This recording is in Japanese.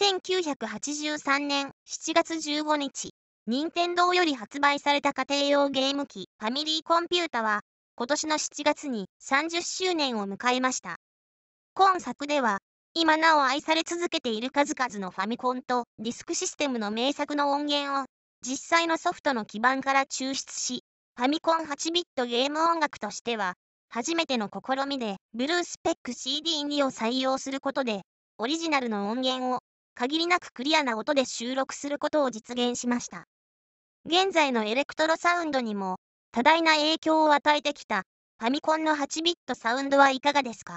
1983年7月15日、任天堂より発売された家庭用ゲーム機ファミリーコンピュータは、今年の7月に30周年を迎えました。今作では、今なお愛され続けている数々のファミコンとディスクシステムの名作の音源を、実際のソフトの基盤から抽出し、ファミコン8ビットゲーム音楽としては、初めての試みで、ブルースペック CD2 を採用することで、オリジナルの音源を限りなくクリアな音で収録することを実現しました。現在のエレクトロサウンドにも多大な影響を与えてきたファミコンの8ビットサウンドはいかがですか